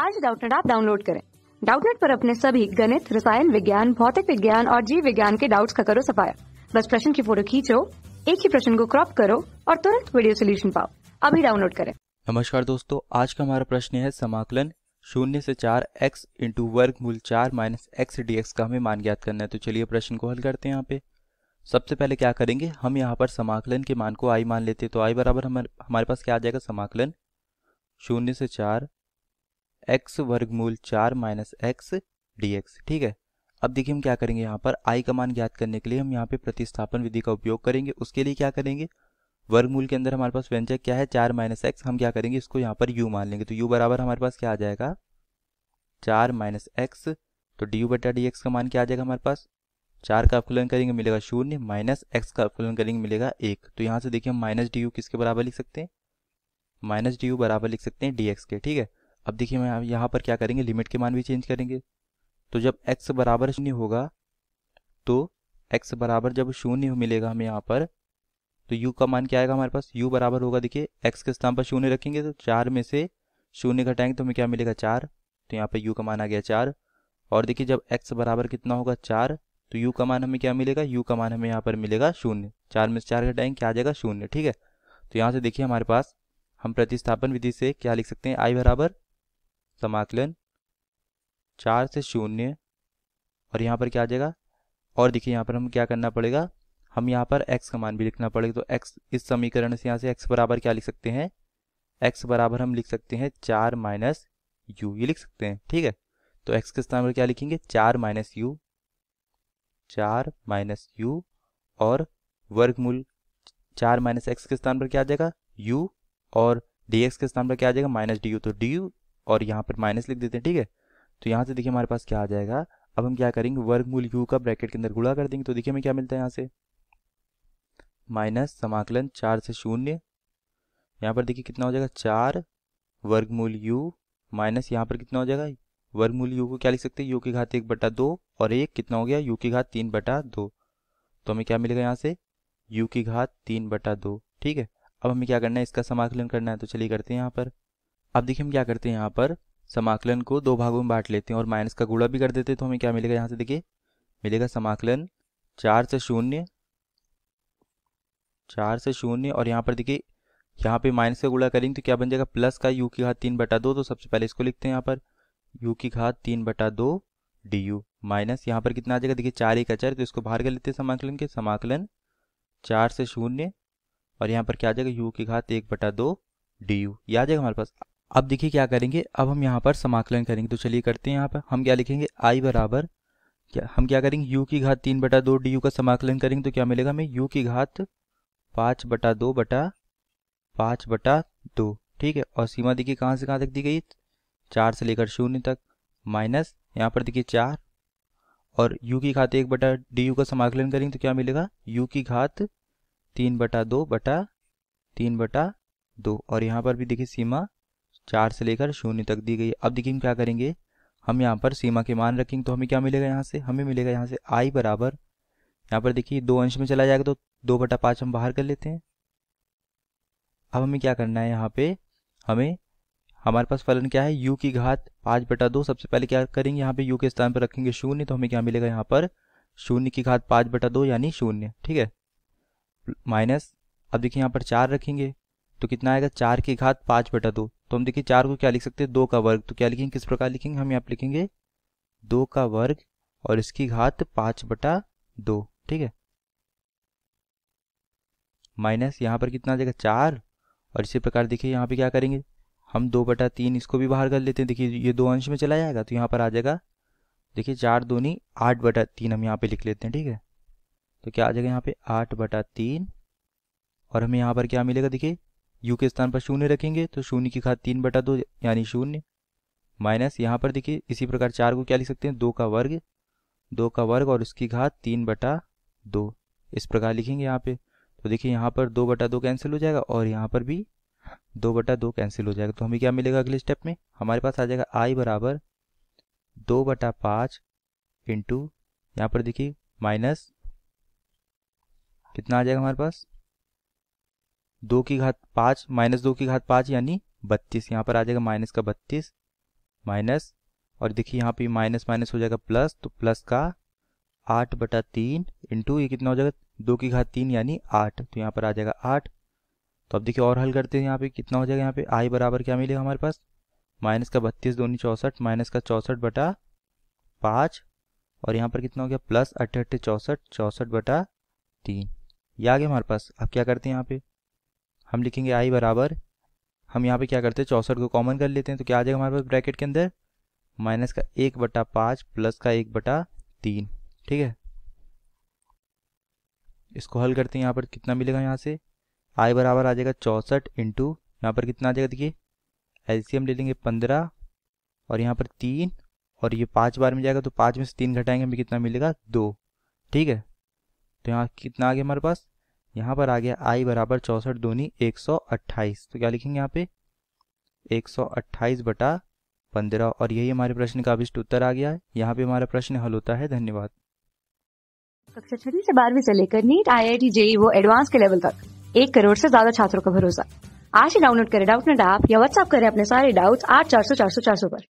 आज डाउटनेट आप डाउनलोड करें डाउटनेट पर अपने सभी गणित रसायन विज्ञान भौतिक विज्ञान और जीव विज्ञान के डाउट्स का करो सफाया बस प्रश्न की फोटो खींचो एक ही प्रश्न को क्रॉप करो और तुरंत वीडियो सोल्यूशन पाओ अभी डाउनलोड करें नमस्कार दोस्तों आज का हमारा प्रश्न है समाकलन शून्य से चार एक्स इंटू वर्ग मूल चार माइनस एक्स डी एक्स का हमें मान ज्ञात करना है तो चलिए प्रश्न को हल करते हैं यहाँ पे सबसे पहले क्या करेंगे हम यहाँ पर समाकलन के मान को आई मान लेते हैं तो आई बराबर हमारे हमारे पास क्या आ जाएगा समाकलन शून्य से चार एक्स वर्गमूल चार माइनस एक्स डी एक्स ठीक है अब देखिए हम क्या करेंगे यहाँ पर आई का मान ज्ञात करने के लिए हम यहाँ पे प्रतिस्थापन विधि का उपयोग करेंगे उसके लिए क्या करेंगे वर्गमूल के अंदर हमारे पास व्यंजक क्या है चार माइनस एक्स हम क्या करेंगे इसको यहाँ पर यू मान लेंगे तो यू बराबर हमारे पास क्या आ जाएगा चार माइनस एक्स तो डी यू बटा डी एक्स का मान क्या आ जाएगा हमारे पास चार का अवकुलन करेंगे मिलेगा शून्य माइनस एक्स का अवकुलन करेंगे मिलेगा एक तो यहाँ से देखिए हम माइनस डी यू किसके बराबर लिख सकते हैं माइनस डी यू बराबर लिख सकते हैं डी एक्स के ठीक है अब देखिए मैं यहाँ पर क्या करेंगे लिमिट के मान भी चेंज करेंगे तो जब x बराबर शून्य होगा तो x बराबर जब शून्य मिलेगा हमें यहाँ पर तो u का मान क्या आएगा हमारे पास u बराबर होगा देखिए x के स्थान पर शून्य रखेंगे तो चार में से शून्य घटाएंगे तो हमें क्या मिलेगा चार तो यहाँ पर u का मान आ गया चार और देखिए जब x बराबर कितना होगा चार तो u का मान हमें क्या मिलेगा u का मान हमें यहाँ पर मिलेगा शून्य चार में से चार घटाएंगे क्या आ जाएगा शून्य ठीक है तो यहाँ से देखिए हमारे पास हम प्रतिस्थापन विधि से क्या लिख सकते हैं आई बराबर समाकलन चार से शून्य और यहाँ पर क्या आ जाएगा और देखिए यहाँ पर हम क्या करना पड़ेगा हम यहाँ पर x का मान भी लिखना पड़ेगा तो x इस समीकरण से यहाँ से x बराबर क्या लिख सकते हैं x बराबर हम लिख सकते हैं चार माइनस यू ये लिख सकते हैं ठीक है तो x के स्थान पर क्या लिखेंगे चार माइनस यू चार माइनस यू और वर्गमूल चार माइनस एक्स के स्थान पर क्या आ जाएगा यू और डी एक्स के स्थान पर क्या आ जाएगा माइनस डी यू तो डी यू और यहाँ पर माइनस लिख देते हैं ठीक है तो यहाँ से देखिए हमारे पास क्या आ जाएगा अब हम क्या करेंगे वर्गमूल यू का ब्रैकेट के अंदर गुड़ा कर देंगे तो देखिए हमें क्या मिलता है यहाँ से माइनस समाकलन चार से शून्य यहाँ पर देखिए कितना हो जाएगा चार वर्गमूल यू माइनस यहाँ पर कितना हो जाएगा वर्गमूल यू को क्या लिख सकते हैं यू की घात एक बटा दो और एक कितना हो गया यू की घात तीन बटा दो तो हमें क्या मिलेगा यहाँ से यू की घात तीन बटा दो ठीक है अब हमें क्या करना है इसका समाकलन करना है तो चलिए करते हैं यहाँ पर अब देखिए हम क्या करते हैं यहाँ पर समाकलन को दो भागों में बांट लेते हैं और माइनस का गुड़ा भी कर देते हैं तो हमें क्या मिलेगा यहाँ से देखिए मिलेगा समाकलन चार से शून्य चार से शून्य और यहाँ पर देखिए यहाँ पे माइनस का गुड़ा करेंगे तो क्या बन जाएगा प्लस का यू की घात तीन बटा दो तो सबसे पहले इसको लिखते हैं यहाँ पर यू की घात तीन बटा दो डी यू माइनस यहाँ पर कितना आ जाएगा देखिए चार एक अचार तो इसको बाहर कर लेते हैं समाकलन के समाकलन चार से शून्य और यहाँ पर क्या आ जाएगा यू की घात एक बटा दो डी यू ये आ जाएगा हमारे पास अब देखिए क्या करेंगे अब हम यहाँ पर समाकलन करेंगे तो चलिए करते हैं यहाँ पर हम क्या लिखेंगे आई बराबर क्या हम क्या करेंगे यू की घात तीन बटा दो डी यू का समाकलन करेंगे तो क्या मिलेगा हमें यू की घात पाँच बटा दो बटा पाँच बटा दो ठीक है और सीमा देखिए कहाँ से कहाँ तक दी गई चार से लेकर शून्य तक माइनस यहाँ पर देखिए चार और यू की घात एक बटा डी यू का समाकलन करेंगे तो क्या मिलेगा यू की घात तीन बटा दो बटा तीन बटा दो और यहाँ पर भी देखिए सीमा चार से लेकर शून्य तक दी गई अब देखिए हम क्या करेंगे हम यहाँ पर सीमा के मान रखेंगे तो हमें क्या मिलेगा यहाँ से हमें मिलेगा यहाँ से आई बराबर यहाँ पर देखिए दो अंश में चला जाएगा तो दो बटा पाँच हम बाहर कर लेते हैं अब हमें क्या करना है यहाँ पे हमें हमारे पास फलन क्या है यू की घात पाँच बटा दो सबसे पहले क्या करेंगे यहाँ पे यू के स्थान पर रखेंगे शून्य तो हमें क्या मिलेगा यहाँ पर शून्य की घात पाँच बटा दो यानी शून्य ठीक है माइनस अब देखिए यहाँ पर चार रखेंगे तो कितना आएगा चार की घात पाँच बटा दो तो हम देखिए चार को क्या लिख सकते हैं दो का वर्ग तो क्या लिखेंगे किस प्रकार लिखेंगे हम यहाँ पर लिखेंगे दो का वर्ग और इसकी घात पाँच बटा दो ठीक है माइनस यहाँ पर कितना आ जाएगा चार और इसी प्रकार देखिए यहाँ पे क्या करेंगे हम दो बटा तीन इसको भी बाहर कर लेते हैं देखिए ये दो अंश में चला जाएगा तो यहाँ पर आ जाएगा देखिए चार नहीं आठ बटा तीन हम यहाँ पे लिख लेते हैं ठीक है तो क्या आ जाएगा यहाँ पे आठ बटा तीन और हमें यहाँ पर क्या मिलेगा देखिए यू के स्थान पर शून्य रखेंगे तो शून्य की घात तीन बटा दो यानी शून्य माइनस यहाँ पर देखिए इसी प्रकार चार को क्या लिख सकते हैं दो का वर्ग दो का वर्ग और उसकी घात तीन बटा दो इस प्रकार लिखेंगे यहाँ पे तो देखिए यहाँ पर दो बटा दो कैंसिल हो जाएगा और यहाँ पर भी दो बटा दो कैंसिल हो जाएगा तो हमें क्या मिलेगा अगले स्टेप में हमारे पास आ जाएगा आई बराबर दो बटा पाँच इंटू यहाँ पर देखिए माइनस कितना आ जाएगा हमारे पास दो की घात पाँच माइनस दो की घात पाँच यानी बत्तीस यहाँ पर आ जाएगा माइनस का बत्तीस माइनस और देखिए यहाँ पे माइनस माइनस हो जाएगा प्लस तो प्लस का आठ बटा तीन इंटू ये कितना हो जाएगा दो की घात तीन यानी आठ तो यहाँ पर आ जाएगा आठ तो अब देखिए और हल करते हैं यहाँ पे कितना हो जाएगा यहाँ पे आई बराबर क्या मिलेगा हमारे पास माइनस का बत्तीस दोनी चौंसठ माइनस का चौंसठ बटा पाँच और यहाँ पर कितना हो गया प्लस अट्ठे अट्ठे चौंसठ चौंसठ बटा तीन ये आ गया हमारे पास अब क्या करते हैं यहाँ पे हम लिखेंगे आई बराबर हम यहाँ पे क्या करते हैं चौंसठ को कॉमन कर लेते हैं तो क्या आ जाएगा हमारे पास ब्रैकेट के अंदर माइनस का एक बटा पाँच प्लस का एक बटा तीन ठीक है इसको हल करते हैं यहाँ पर कितना मिलेगा यहाँ से आई बराबर आ जाएगा चौंसठ इंटू यहाँ पर कितना आ जाएगा देखिए एलसीएम ले लेंगे पंद्रह और यहाँ पर तीन और ये पाँच बार में जाएगा तो पाँच में से तीन घटाएंगे हमें कितना मिलेगा दो ठीक है तो यहाँ कितना आ गया हमारे पास यहाँ पर आ गया आई बराबर चौंसठ दूनी एक सौ अट्ठाईस तो क्या लिखेंगे यहाँ पे एक सौ अट्ठाईस बटा पंद्रह और यही हमारे प्रश्न का अभिष्ट उत्तर आ गया है यहाँ पे हमारा प्रश्न हल होता है धन्यवाद कक्षा छठी से बारहवीं से लेकर NEET I I T JEE वो एडवांस के लेवल तक एक करोड़ से ज्यादा छात्रों का भरोसा आज ही डाउनलोड करें डाउट नेट ऐप या व्हाट्सअप करें अपने सारे डाउट्स आठ चार सौ चार सौ चार सौ पर